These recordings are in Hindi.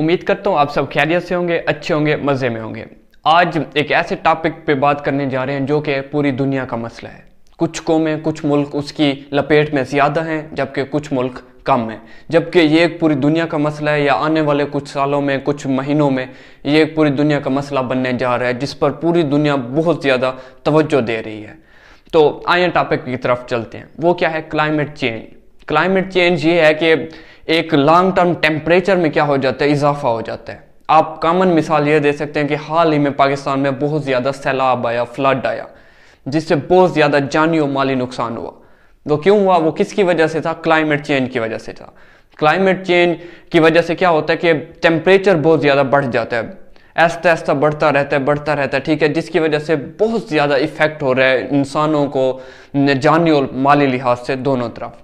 उम्मीद करता हूँ आप सब खैरियत से होंगे अच्छे होंगे मज़े में होंगे आज एक ऐसे टॉपिक पे बात करने जा रहे हैं जो कि पूरी दुनिया का मसला है कुछ कौमें कुछ मुल्क उसकी लपेट में ज़्यादा हैं जबकि कुछ मुल्क कम है जबकि ये एक पूरी दुनिया का मसला है या आने वाले कुछ सालों में कुछ महीनों में ये एक पूरी दुनिया का मसला बनने जा रहा है जिस पर पूरी दुनिया बहुत ज़्यादा तवज्जो दे रही है तो आइए टॉपिक की तरफ चलते हैं वो क्या है क्लाइमेट चेंज क्लाइमेट चेंज ये है कि एक लॉन्ग टर्म टेम्परेचर में क्या हो जाता है इजाफा हो जाता है आप कॉमन मिसाल ये दे सकते हैं कि हाल ही में पाकिस्तान में बहुत ज़्यादा सैलाब आया फ्लड आया जिससे बहुत ज़्यादा जानी और माली नुकसान हुआ वो क्यों हुआ वो किसकी वजह से था क्लाइमेट चेंज की वजह से था क्लाइमेट चेंज की वजह से क्या होता है कि टेम्परेचर बहुत ज़्यादा बढ़ जाता है ऐसा ऐसा बढ़ता रहता है बढ़ता रहता है ठीक है जिसकी वजह से बहुत ज़्यादा इफेक्ट हो रहा है इंसानों को जानी और माली लिहाज से दोनों तरफ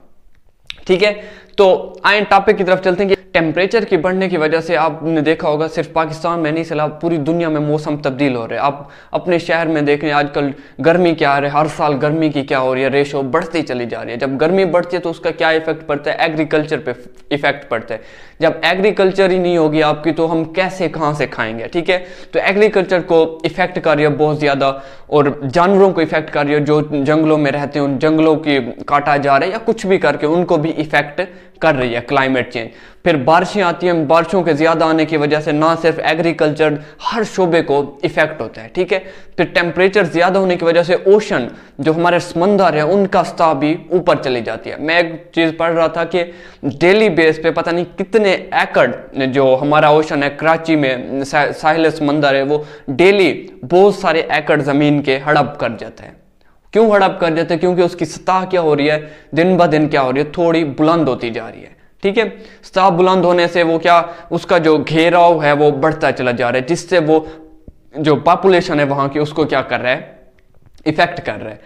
ठीक है तो आए टॉपिक की तरफ चलते हैं कि टेम्परेचर के बढ़ने की वजह से आपने देखा होगा सिर्फ पाकिस्तान में नहीं सिला पूरी दुनिया में मौसम तब्दील हो रहा है आप अपने शहर में देख रहे हैं आजकल गर्मी क्या आ रही है हर साल गर्मी की क्या हो रही है रेशो बढ़ती चली जा रही है जब गर्मी बढ़ती है तो उसका क्या इफेक्ट पड़ता है एग्रीकल्चर पर इफेक्ट पड़ता है जब एग्रीकल्चर ही नहीं होगी आपकी तो हम कैसे कहाँ से खाएंगे ठीक है तो एग्रीकल्चर को इफेक्ट कर रही है बहुत ज़्यादा और जानवरों को इफेक्ट कर रही है जो जंगलों में रहते हैं उन जंगलों की काटा जा रहा है या कुछ भी करके उनको भी इफेक्ट कर रही है क्लाइमेट चेंज फिर बारिशें आती हैं बारिशों के ज़्यादा आने की वजह से ना सिर्फ एग्रीकल्चर हर शोबे को इफ़ेक्ट होता है ठीक है फिर टेम्परेचर ज़्यादा होने की वजह से ओशन जो हमारे समंदर है उनका स्तर भी ऊपर चली जाती है मैं एक चीज़ पढ़ रहा था कि डेली बेस पे पता नहीं कितने एकड़ जो हमारा ओशन है कराची में साहिल समंदर है वो डेली बहुत सारे एकड़ ज़मीन के हड़प कर जाते हैं क्यों हड़प कर देते हैं क्योंकि उसकी सतह क्या हो रही है दिन ब दिन क्या हो रही है थोड़ी बुलंद होती जा रही है ठीक है सतह बुलंद होने से वो क्या उसका जो घेराव है वो बढ़ता चला जा रहा है जिससे वो जो पॉपुलेशन है वहां की उसको क्या कर रहा है इफेक्ट कर रहा है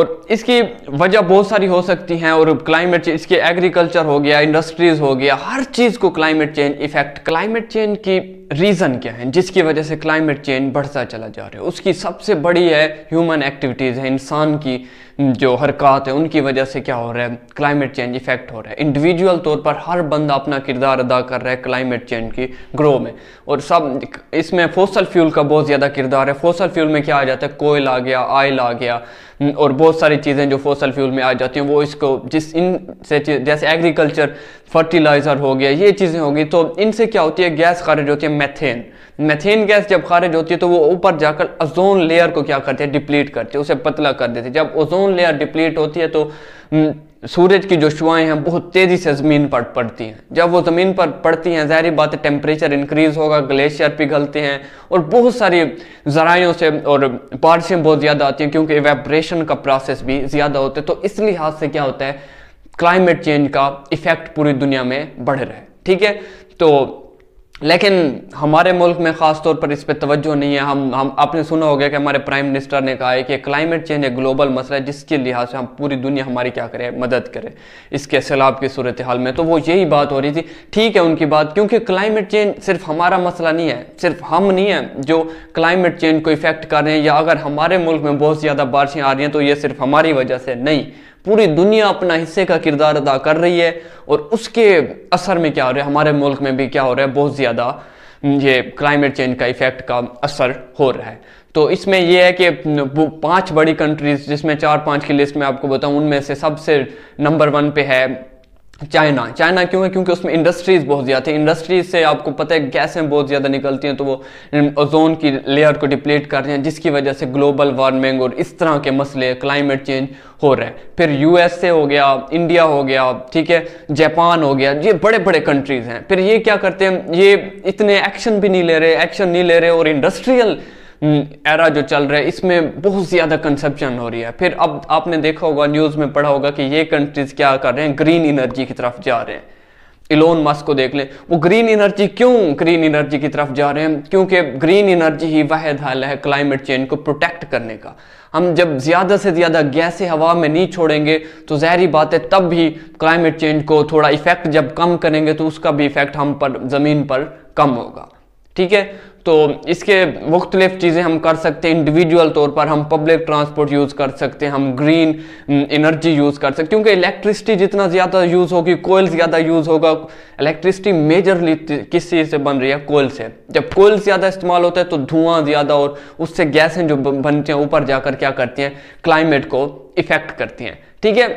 और इसकी वजह बहुत सारी हो सकती हैं और क्लाइमेट चेंज इसके एग्रीकल्चर हो गया इंडस्ट्रीज हो गया हर चीज़ को climate change effect climate change की रीज़न क्या है जिसकी वजह से क्लाइमेट चेंज बढ़ता चला जा रहा है उसकी सबसे बड़ी है ह्यूमन एक्टिविटीज़ हैं इंसान की जो हरकत है उनकी वजह से क्या हो रहा है क्लाइमेट चेंज इफेक्ट हो रहा है इंडिविजुअल तौर पर हर बंदा अपना किरदार अदा कर रहा है क्लाइमेट चेंज की ग्रो में और सब इसमें फोसल फ्यूल का बहुत ज़्यादा किरदार है फोसल फ्यूल में क्या आ जाता है कोयल आ गया आयल आ गया और बहुत सारी चीज़ें जो फोसल फ्यूल में आ जाती हैं वो इसको जिस इन से जैसे एग्रीकल्चर फर्टिलाइज़र हो गया ये चीज़ें होगी तो इनसे क्या होती है गैस खारिज होती है मैथेन मैथेन गैस जब खारिज होती है तो वो ऊपर जाकर ओजोन लेयर को क्या करते हैं डिप्लीट करते हैं उसे पतला कर देती है जब ओजोन लेयर डिप्लीट होती है तो हम्म, सूरज की जो शुआएँ हैं बहुत तेज़ी से ज़मीन पर पड़ती हैं जब वो ज़मीन पर पड़ती हैं जहरी बात है टेम्परेचर इंक्रीज़ होगा ग्लेशियर पिघलते हैं और बहुत सारी ज़राइयों से और बारिशें बहुत ज़्यादा आती हैं क्योंकि एवेपरेशन का प्रोसेस भी ज़्यादा होता है तो इस लिहाज से क्या होता है क्लाइमेट चेंज का इफेक्ट पूरी दुनिया में बढ़ रहा है ठीक है तो लेकिन हमारे मुल्क में ख़ास तौर पर इस पर तवज्जो नहीं है हम हम आपने सुना होगा कि हमारे प्राइम मिनिस्टर ने कहा है कि क्लाइमेट चेंज एक ग्लोबल मसला है जिसके लिहाज से हम पूरी दुनिया हमारी क्या करे मदद करे इसके सैलाब की सूरत हाल में तो वो यही बात हो रही थी ठीक है उनकी बात क्योंकि क्लाइमेट चेंज सिर्फ हमारा मसला नहीं है सिर्फ हम नहीं है जो क्लाइमेट चेंज को इफेक्ट कर रहे हैं या अगर हमारे मुल्क में बहुत ज़्यादा बारिशें आ रही हैं तो ये सिर्फ हमारी वजह से नहीं पूरी दुनिया अपना हिस्से का किरदार अदा कर रही है और उसके असर में क्या हो रहा है हमारे मुल्क में भी क्या हो रहा है बहुत ज़्यादा हम्म, ये क्लाइमेट चेंज का इफेक्ट का असर हो रहा है तो इसमें यह है कि हम्म, पांच बड़ी कंट्रीज जिसमें चार पांच की लिस्ट में आपको बताऊं उनमें से सबसे नंबर वन पे है चाइना चाइना क्यों है क्योंकि उसमें इंडस्ट्रीज बहुत ज़्यादा थी इंडस्ट्रीज से आपको पता है गैसें बहुत ज़्यादा निकलती हैं तो वो ओजोन की लेयर को डिप्लीट कर रहे हैं जिसकी वजह से ग्लोबल वार्मिंग और इस तरह के मसले क्लाइमेट चेंज हो रहे हैं फिर यूएसए हो गया इंडिया हो गया ठीक है जापान हो गया ये बड़े बड़े कंट्रीज़ हैं फिर ये क्या करते हैं ये इतने एक्शन भी नहीं ले रहे एक्शन नहीं ले रहे और इंडस्ट्रियल एरा जो चल रहा है इसमें बहुत ज़्यादा कंसेप्शन हो रही है फिर अब आपने देखा होगा न्यूज़ में पढ़ा होगा कि ये कंट्रीज़ क्या कर रहे हैं ग्रीन इनर्जी की तरफ जा रहे हैं इलोन मस्क को देख लें वो ग्रीन एनर्जी क्यों ग्रीन एनर्जी की तरफ जा रहे हैं क्योंकि ग्रीन एनर्जी ही वह हल है क्लाइमेट चेंज को प्रोटेक्ट करने का हम जब ज़्यादा से ज़्यादा गैसें हवा में नहीं छोड़ेंगे तो जहरी बात है तब भी क्लाइमेट चेंज को थोड़ा इफेक्ट जब कम करेंगे तो उसका भी इफेक्ट हम पर ज़मीन पर कम होगा ठीक है तो इसके मुख्तलिफ चीज़ें हम कर सकते हैं इंडिविजुअल तौर पर हम पब्लिक ट्रांसपोर्ट यूज़ कर सकते हैं हम ग्रीन एनर्जी यूज़ कर सकते हैं क्योंकि इलेक्ट्रिसिटी जितना ज़्यादा यूज़ होगी कोयल ज़्यादा यूज़ होगा इलेक्ट्रिसिटी मेजरली किस चीज़ से बन रही है कोयल से जब कोयल ज़्यादा इस्तेमाल होता है तो धुआं ज़्यादा और उससे गैसें जो बनती हैं ऊपर जाकर क्या करती हैं क्लाइमेट को इफ़ेक्ट करती हैं ठीक है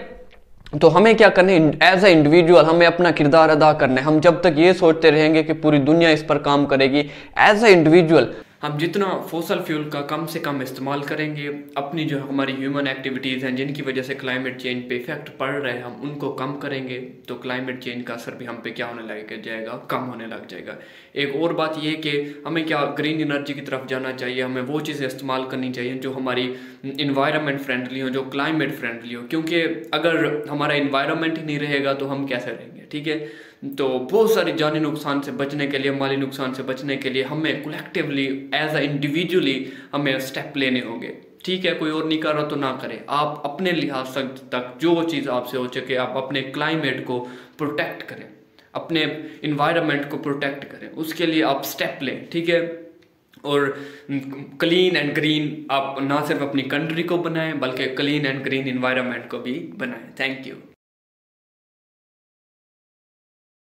तो हमें क्या करना है एज ए इंडिविजुअल हमें अपना किरदार अदा करना है हम जब तक ये सोचते रहेंगे कि पूरी दुनिया इस पर काम करेगी एज ए इंडिविजुअल हम जितना फोसल फ्यूल का कम से कम इस्तेमाल करेंगे अपनी जो हमारी ह्यूमन एक्टिविटीज़ हैं जिनकी वजह से क्लाइमेट चेंज पे इफेक्ट पड़ रहे हैं हम उनको कम करेंगे तो क्लाइमेट चेंज का असर भी हम पे क्या होने लग जाएगा कम होने लग जाएगा एक और बात यह कि हमें क्या ग्रीन एनर्जी की तरफ जाना चाहिए हमें वो चीज़ें इस्तेमाल करनी चाहिए जो हमारी इन्वायरमेंट फ्रेंडली हो जो क्लाइमेट फ्रेंडली हो क्योंकि अगर हमारा इन्वायरमेंट ही नहीं रहेगा तो हम कैसे रहेंगे ठीक है तो बहुत सारी जानी नुकसान से बचने के लिए माली नुकसान से बचने के लिए हमें कलेक्टिवली एज अ इंडिविजुअली हमें स्टेप लेने होंगे ठीक है कोई और नहीं कर रहा तो ना करें आप अपने लिहाज तक जो चीज़ आपसे हो चुके आप अपने क्लाइमेट को प्रोटेक्ट करें अपने इन्वायरमेंट को प्रोटेक्ट करें उसके लिए आप स्टेप लें ठीक है और क्लीन एंड ग्रीन आप ना सिर्फ अपनी कंट्री को बनाएं बल्कि क्लीन एंड ग्रीन इन्वायरमेंट को भी बनाएं थैंक यू